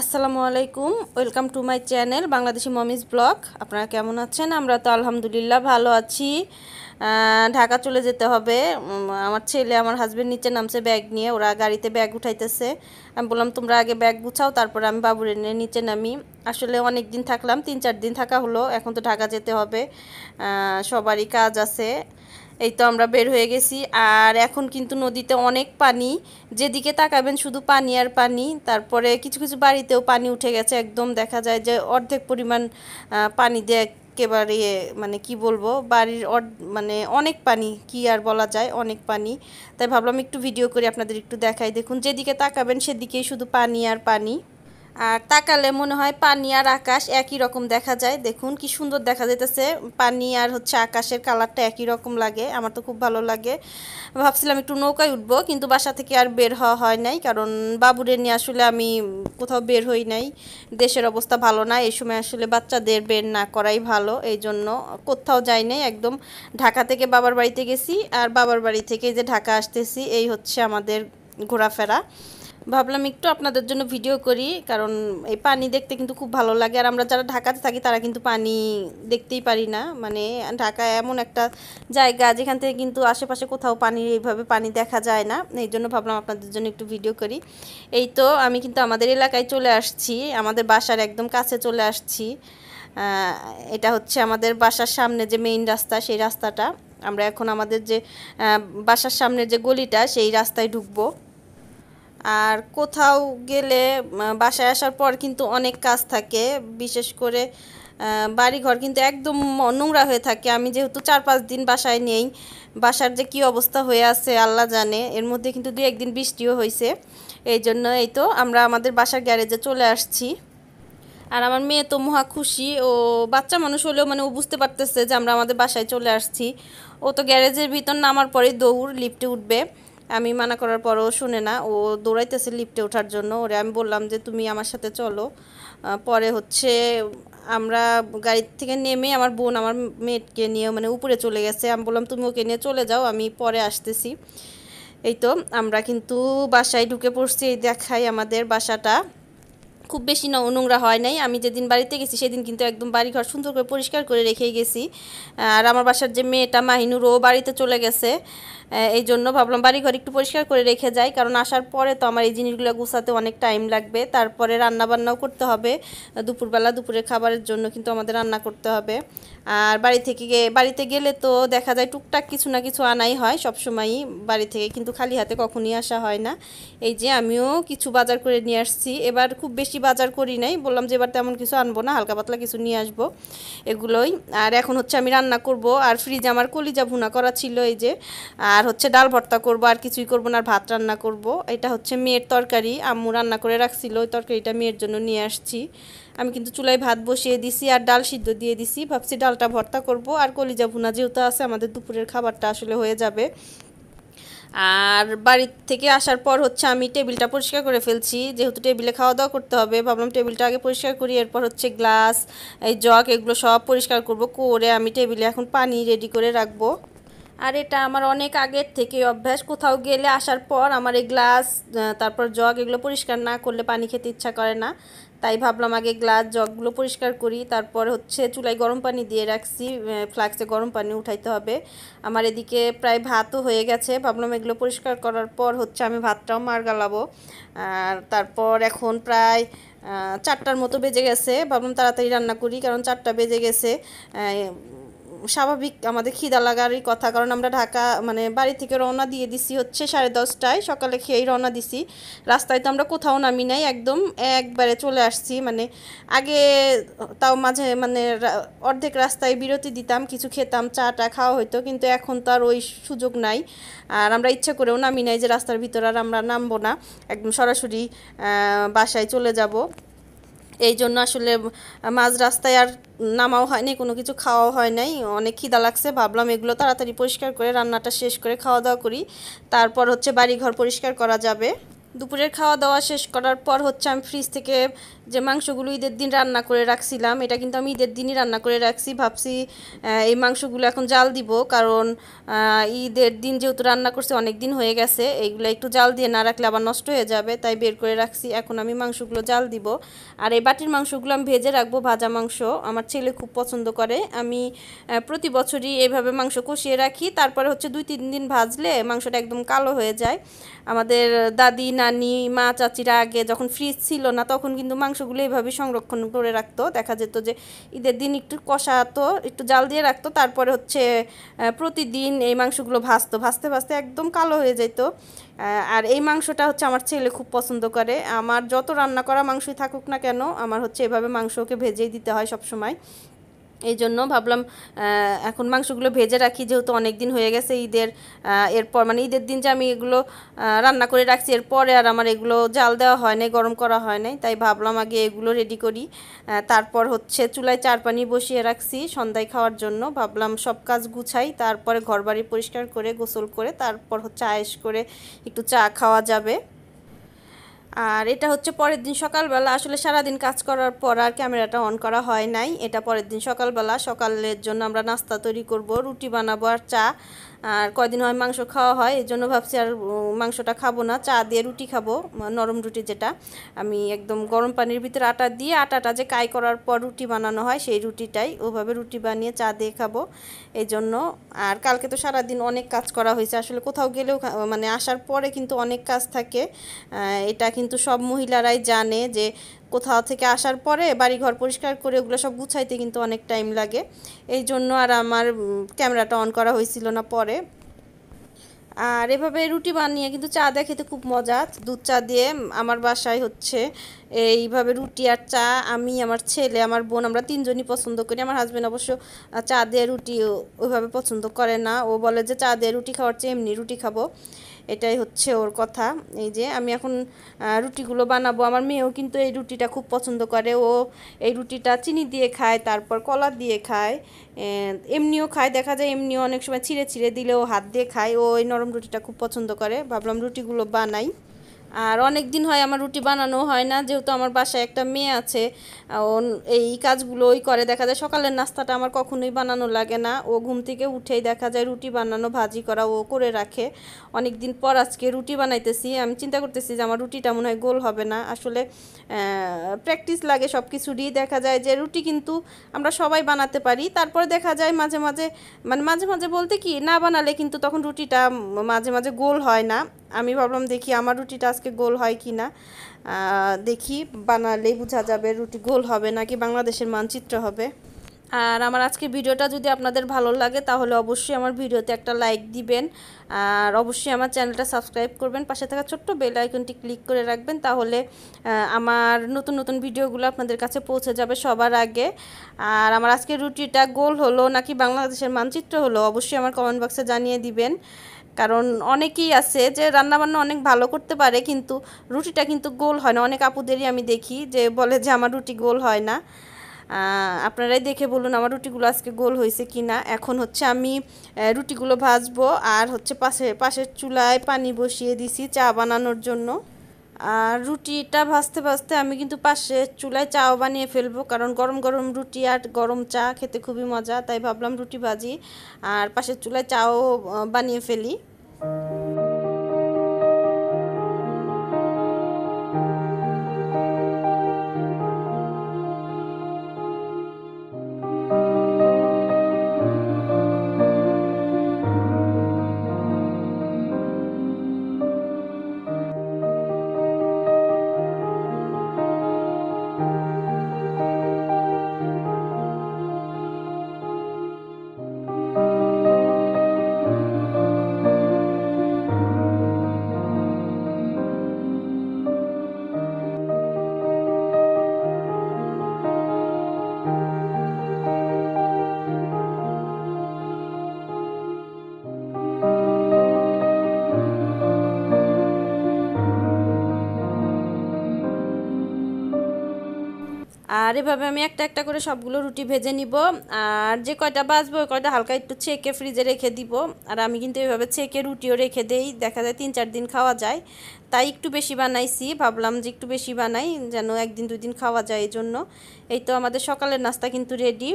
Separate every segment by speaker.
Speaker 1: আসসালামু আলাইকুম welcome to my channel Bangladeshi mommy's blog আপনারা কেমন আছেন আমরা তো আলহামদুলিল্লাহ ভালো আছি ঢাকা চলে যেতে হবে আমার ছেলে আমার হাজব্যান্ড নিচে নামছে ব্যাগ নিয়ে ওরা গাড়িতে ব্যাগ উঠাইতেছে আমি বললাম তোমরা আগে ব্যাগ গুছাও তারপর আমি বাবুর নিয়ে নিচে নামি আসলে অনেক দিন থাকলাম তিন চার দিন থাকা হলো এখন তো ঢাকা যেতে হবে সবারই কাজ আছে এই তো আমরা বের হয়ে গেছি আর এখন কিন্তু নদীতে অনেক পানি যেদিকে তাকাবেন শুধু পানি আর পানি তারপরে কিছু কিছু বাড়িতেও পানি উঠে গেছে একদম দেখা যায় যে অর্ধেক পরিমাণ পানি দিয়ে একেবারে মানে কি বলবো বাড়ির মানে অনেক পানি কি আর বলা যায় অনেক পানি তাই ভাবলাম একটু ভিডিও করে আপনাদের একটু দেখাই দেখুন যেদিকে তাকাবেন সেদিকেই শুধু পানি আর পানি আর তাকালে মনে হয় পানি আর আকাশ একই রকম দেখা যায় দেখুন কি সুন্দর দেখা যেতেছে পানি আর হচ্ছে আকাশের কালারটা একই রকম লাগে আমার তো খুব ভালো লাগে ভাবছিলাম একটু নৌকায় উঠব কিন্তু বাসা থেকে আর বের হওয়া হয় নাই কারণ বাবুরের নিয়ে আসলে আমি কোথাও বের হই নাই দেশের অবস্থা ভালো না এই সময় আসলে বাচ্চাদের বের না করাই ভালো এই জন্য কোথাও যাই নাই একদম ঢাকা থেকে বাবার বাড়িতে গেছি আর বাবার বাড়ি থেকে যে ঢাকা আসতেছি এই হচ্ছে আমাদের ঘোরাফেরা ভাবলাম একটু আপনাদের জন্য ভিডিও করি কারণ এই পানি দেখতে কিন্তু খুব ভালো লাগে আর আমরা যারা ঢাকাতে থাকি তারা কিন্তু পানি দেখতেই পারি না মানে ঢাকা এমন একটা জায়গা যেখান থেকে কিন্তু আশেপাশে কোথাও পানি এইভাবে পানি দেখা যায় না এই জন্য ভাবলাম আপনাদের জন্য একটু ভিডিও করি এই তো আমি কিন্তু আমাদের এলাকায় চলে আসছি আমাদের বাসার একদম কাছে চলে আসছি এটা হচ্ছে আমাদের বাসার সামনে যে মেইন রাস্তা সেই রাস্তাটা আমরা এখন আমাদের যে বাসার সামনে যে গলিটা সেই রাস্তায় ঢুকবো আর কোথাও গেলে বাসায় আসার পর কিন্তু অনেক কাজ থাকে বিশেষ করে বাড়িঘর কিন্তু একদম নোংরা হয়ে থাকে আমি যেহেতু চার পাঁচ দিন বাসায় নেই বাসার যে কি অবস্থা হয়ে আছে আল্লাহ জানে এর মধ্যে কিন্তু দু একদিন বৃষ্টিও হয়েছে এই জন্য এই তো আমরা আমাদের বাসার গ্যারেজে চলে আসছি আর আমার মেয়ে তো মহা খুশি ও বাচ্চা মানুষ হলেও মানে ও বুঝতে পারতেছে যে আমরা আমাদের বাসায় চলে আসছি ও তো গ্যারেজের ভিতর নামার পরে দৌড় লিফটে উঠবে আমি মানা করার পরও শুনে না ও দৌড়াইতেছে লিফটে ওঠার জন্য ওরে আমি বললাম যে তুমি আমার সাথে চলো পরে হচ্ছে আমরা গাড়ি থেকে নেমে আমার বোন আমার মেয়েকে নিয়ে মানে উপরে চলে গেছে আমি বললাম তুমি ওকে নিয়ে চলে যাও আমি পরে আসতেছি এই তো আমরা কিন্তু বাসায় ঢুকে পড়ছি এই দেখাই আমাদের বাসাটা খুব বেশি নোংরা হয় নাই আমি যেদিন বাড়িতে গেছি সেদিন কিন্তু একদম বাড়িঘর সুন্দর করে পরিষ্কার করে রেখে গেছি আর আমার বাসার যে মেয়েটা মাহিনুরও ও বাড়িতে চলে গেছে এই জন্য ভাবলাম বাড়িঘর একটু পরিষ্কার করে রেখে যাই কারণ আসার পরে তো আমার এই জিনিসগুলো গুছাতে অনেক টাইম লাগবে তারপরে রান্নাবান্নাও করতে হবে দুপুরবেলা দুপুরের খাবারের জন্য কিন্তু আমাদের রান্না করতে হবে আর বাড়ি থেকে বাড়িতে গেলে তো দেখা যায় টুকটাক কিছু না কিছু আনাই হয় সবসময়ই বাড়ি থেকে কিন্তু খালি হাতে কখনই আসা হয় না এই যে আমিও কিছু বাজার করে নিয়ে আসছি এবার খুব বেশি বেশি বাজার করি নাই বললাম যে এবার তেমন কিছু আনবো না হালকা পাতলা কিছু নিয়ে আসবো এগুলোই আর এখন হচ্ছে আমি রান্না করব আর ফ্রিজে আমার কলিজা ভুনা করা ছিল এই যে আর হচ্ছে ডাল ভর্তা করব আর কিছুই করবো না আর ভাত রান্না করব এটা হচ্ছে মেয়ের তরকারি আম্মু রান্না করে রাখছিল ওই তরকারিটা মেয়ের জন্য নিয়ে আসছি আমি কিন্তু চুলায় ভাত বসিয়ে দিছি আর ডাল সিদ্ধ দিয়ে দিছি ভাবছি ডালটা ভর্তা করব আর কলিজা ভুনা যেহেতু আছে আমাদের দুপুরের খাবারটা আসলে হয়ে যাবে আর বাড়ি থেকে আসার পর হচ্ছে আমি টেবিলটা পরিষ্কার করে ফেলছি যেহেতু টেবিলে খাওয়া দাওয়া করতে হবে ভাবলাম টেবিলটা আগে পরিষ্কার করি এরপর হচ্ছে গ্লাস এই জগ এগুলো সব পরিষ্কার করব করে আমি টেবিলে এখন পানি রেডি করে রাখবো আর এটা আমার অনেক আগের থেকে অভ্যাস কোথাও গেলে আসার পর আমার এই গ্লাস তারপর জগ এগুলো পরিষ্কার না করলে পানি খেতে ইচ্ছা করে না তাই ভাবলাম আগে গ্লাস জগগুলো পরিষ্কার করি তারপর হচ্ছে চুলায় গরম পানি দিয়ে রাখছি ফ্লাক্সে গরম পানি উঠাইতে হবে আমার এদিকে প্রায় ভাতও হয়ে গেছে ভাবলাম এগুলো পরিষ্কার করার পর হচ্ছে আমি ভাতটাও মার গালাবো আর তারপর এখন প্রায় চারটার মতো বেজে গেছে ভাবলাম তাড়াতাড়ি রান্না করি কারণ চারটা বেজে গেছে স্বাভাবিক আমাদের খিদা লাগারই কথা কারণ আমরা ঢাকা মানে বাড়ি থেকে রওনা দিয়ে দিছি হচ্ছে সাড়ে দশটায় সকালে খেয়েই রওনা দিছি রাস্তায় তো আমরা কোথাও নামি নাই একদম একবারে চলে আসছি মানে আগে তাও মাঝে মানে অর্ধেক রাস্তায় বিরতি দিতাম কিছু খেতাম চা টা খাওয়া হইতো কিন্তু এখন তো আর ওই সুযোগ নাই আর আমরা ইচ্ছা করেও নামি নাই যে রাস্তার ভিতর আর আমরা নামবো না একদম সরাসরি বাসায় চলে যাব এই জন্য আসলে মাঝ রাস্তায় আর নামাও হয়নি কোনো কিছু খাওয়াও হয় নাই অনেক খিদা লাগছে ভাবলাম এগুলো তাড়াতাড়ি পরিষ্কার করে রান্নাটা শেষ করে খাওয়া দাওয়া করি তারপর হচ্ছে বাড়িঘর পরিষ্কার করা যাবে দুপুরের খাওয়া দাওয়া শেষ করার পর হচ্ছে আমি ফ্রিজ থেকে যে মাংসগুলো ঈদের দিন রান্না করে রাখছিলাম এটা কিন্তু আমি ঈদের দিনই রান্না করে রাখছি ভাবছি এই মাংসগুলো এখন জাল দিব কারণ ঈদের দিন যেহেতু রান্না করছে অনেক দিন হয়ে গেছে এইগুলো একটু জাল দিয়ে না রাখলে আবার নষ্ট হয়ে যাবে তাই বের করে রাখছি এখন আমি মাংসগুলো জাল দিব আর এই বাটির মাংসগুলো আমি ভেজে রাখবো ভাজা মাংস আমার ছেলে খুব পছন্দ করে আমি প্রতি বছরই এভাবে মাংস কষিয়ে রাখি তারপরে হচ্ছে দুই তিন দিন ভাজলে মাংসটা একদম কালো হয়ে যায় আমাদের দাদি নানি মা চাচিরা আগে যখন ফ্রিজ ছিল না তখন কিন্তু মাংস মাংসগুলো এইভাবে সংরক্ষণ করে রাখতো দেখা যেত যে ঈদের দিন একটু কষাতো একটু জাল দিয়ে রাখতো তারপরে হচ্ছে প্রতিদিন এই মাংসগুলো ভাজতো ভাজতে ভাজতে একদম কালো হয়ে যেত আর এই মাংসটা হচ্ছে আমার ছেলে খুব পছন্দ করে আমার যত রান্না করা মাংসই থাকুক না কেন আমার হচ্ছে এভাবে মাংসকে ভেজেই দিতে হয় সবসময় এই জন্য ভাবলাম এখন মাংসগুলো ভেজে রাখি যেহেতু অনেক দিন হয়ে গেছে ঈদের এরপর মানে ঈদের দিন যে আমি এগুলো রান্না করে রাখছি এরপরে আর আমার এগুলো জাল দেওয়া হয় নাই গরম করা হয় নাই তাই ভাবলাম আগে এগুলো রেডি করি তারপর হচ্ছে চুলায় চার পানি বসিয়ে রাখছি সন্ধ্যায় খাওয়ার জন্য ভাবলাম সব কাজ গুছাই তারপরে ঘরবাড়ি পরিষ্কার করে গোসল করে তারপর হচ্ছে আয়েস করে একটু চা খাওয়া যাবে আর এটা হচ্ছে পরের দিন সকালবেলা আসলে সারাদিন কাজ করার পর আর ক্যামেরাটা অন করা হয় নাই এটা পরের দিন সকালবেলা সকালের জন্য আমরা নাস্তা তৈরি করব রুটি বানাবো আর চা আর কয়দিন হয় মাংস খাওয়া হয় এই জন্য ভাবছি আর মাংসটা খাবো না চা দিয়ে রুটি খাবো নরম রুটি যেটা আমি একদম গরম পানির ভিতরে আটা দিয়ে আটাটা যে কাই করার পর রুটি বানানো হয় সেই রুটিটাই ওভাবে রুটি বানিয়ে চা দিয়ে খাবো এই জন্য আর কালকে তো সারাদিন অনেক কাজ করা হয়েছে আসলে কোথাও গেলেও মানে আসার পরে কিন্তু অনেক কাজ থাকে এটা কিন্তু সব মহিলারাই জানে যে কোথাও থেকে আসার পরে বাড়ি ঘর পরিষ্কার করে ওগুলো সব গুছাইতে কিন্তু অনেক টাইম লাগে এই জন্য আর আমার ক্যামেরাটা অন করা হয়েছিল না পরে আর এভাবে রুটি বানিয়ে কিন্তু চা দেখে খুব মজা দুধ চা দিয়ে আমার বাসায় হচ্ছে এইভাবে রুটি আর চা আমি আমার ছেলে আমার বোন আমরা তিনজনই পছন্দ করি আমার হাজব্যান্ড অবশ্য চা দিয়ে রুটি ওইভাবে পছন্দ করে না ও বলে যে চা দিয়ে রুটি খাওয়ার চেয়ে এমনি রুটি খাবো এটাই হচ্ছে ওর কথা এই যে আমি এখন রুটিগুলো বানাবো আমার মেয়েও কিন্তু এই রুটিটা খুব পছন্দ করে ও এই রুটিটা চিনি দিয়ে খায় তারপর কলা দিয়ে খায় এমনিও খায় দেখা যায় এমনিও অনেক সময় ছিঁড়ে ছিঁড়ে দিলেও হাত দিয়ে খায় ও এই নরম রুটিটা খুব পছন্দ করে ভাবলাম রুটিগুলো বানাই আর অনেক দিন হয় আমার রুটি বানানো হয় না যেহেতু আমার বাসায় একটা মেয়ে আছে এই কাজগুলো ওই করে দেখা যায় সকালের নাস্তাটা আমার কখনোই বানানো লাগে না ও ঘুম থেকে উঠেই দেখা যায় রুটি বানানো ভাজি করা ও করে রাখে অনেক দিন পর আজকে রুটি বানাইতেছি আমি চিন্তা করতেছি যে আমার রুটিটা মনে হয় গোল হবে না আসলে প্র্যাকটিস লাগে সব কিছুরই দেখা যায় যে রুটি কিন্তু আমরা সবাই বানাতে পারি তারপরে দেখা যায় মাঝে মাঝে মানে মাঝে মাঝে বলতে কি না বানালে কিন্তু তখন রুটিটা মাঝে মাঝে গোল হয় না আমি ভাবলাম দেখি আমার রুটিটা আজকে গোল হয় কি না দেখি বানালে বোঝা যাবে রুটি গোল হবে নাকি বাংলাদেশের মানচিত্র হবে আর আমার আজকে ভিডিওটা যদি আপনাদের ভালো লাগে তাহলে অবশ্যই আমার ভিডিওতে একটা লাইক দিবেন আর অবশ্যই আমার চ্যানেলটা সাবস্ক্রাইব করবেন পাশে থাকা ছোট্ট বেল আইকনটি ক্লিক করে রাখবেন তাহলে আমার নতুন নতুন ভিডিওগুলো আপনাদের কাছে পৌঁছে যাবে সবার আগে আর আমার আজকে রুটিটা গোল হলো নাকি বাংলাদেশের মানচিত্র হলো অবশ্যই আমার কমেন্ট বক্সে জানিয়ে দিবেন কারণ অনেকেই আছে যে রান্নাবান্না অনেক ভালো করতে পারে কিন্তু রুটিটা কিন্তু গোল হয় না অনেক আপুদেরই আমি দেখি যে বলে যে আমার রুটি গোল হয় না আপনারাই দেখে বলুন আমার রুটিগুলো আজকে গোল হয়েছে কি না এখন হচ্ছে আমি রুটিগুলো ভাজবো আর হচ্ছে পাশে পাশের চুলায় পানি বসিয়ে দিছি চা বানানোর জন্য আর রুটিটা ভাজতে ভাজতে আমি কিন্তু পাশে চুলায় চাও বানিয়ে ফেলবো কারণ গরম গরম রুটি আর গরম চা খেতে খুবই মজা তাই ভাবলাম রুটি ভাজি আর পাশে চুলায় চাও বানিয়ে ফেলি আর এভাবে আমি একটা একটা করে সবগুলো রুটি ভেজে নিব আর যে কয়টা বাজবো ওই কয়টা হালকা একটু ছেঁকে ফ্রিজে রেখে দিব আর আমি কিন্তু এভাবে ছেঁকে রুটিও রেখে দেই দেখা যায় তিন চার দিন খাওয়া যায় তাই একটু বেশি বানাইছি ভাবলাম যে একটু বেশি বানাই যেন একদিন দুই দিন খাওয়া যায় এই জন্য এই তো আমাদের সকালের নাস্তা কিন্তু রেডি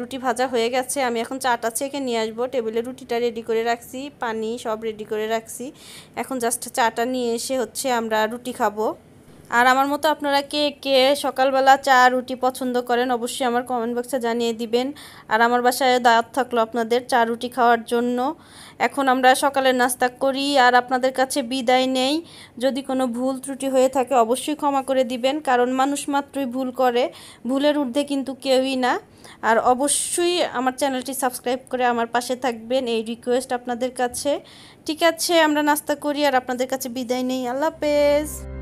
Speaker 1: রুটি ভাজা হয়ে গেছে আমি এখন চাটা ছেঁকে নিয়ে আসবো টেবিলে রুটিটা রেডি করে রাখছি পানি সব রেডি করে রাখছি এখন জাস্ট চাটা নিয়ে এসে হচ্ছে আমরা রুটি খাবো আর আমার মতো আপনারা কে কে সকালবেলা চা রুটি পছন্দ করেন অবশ্যই আমার কমেন্ট বক্সে জানিয়ে দিবেন আর আমার বাসায় দাওয়াত থাকলো আপনাদের চা রুটি খাওয়ার জন্য এখন আমরা সকালের নাস্তা করি আর আপনাদের কাছে বিদায় নেই যদি কোনো ভুল ত্রুটি হয়ে থাকে অবশ্যই ক্ষমা করে দিবেন কারণ মানুষ মাত্রই ভুল করে ভুলের ঊর্ধ্বে কিন্তু কেউই না আর অবশ্যই আমার চ্যানেলটি সাবস্ক্রাইব করে আমার পাশে থাকবেন এই রিকোয়েস্ট আপনাদের কাছে ঠিক আছে আমরা নাস্তা করি আর আপনাদের কাছে বিদায় নেই আল্লাহ হাফেজ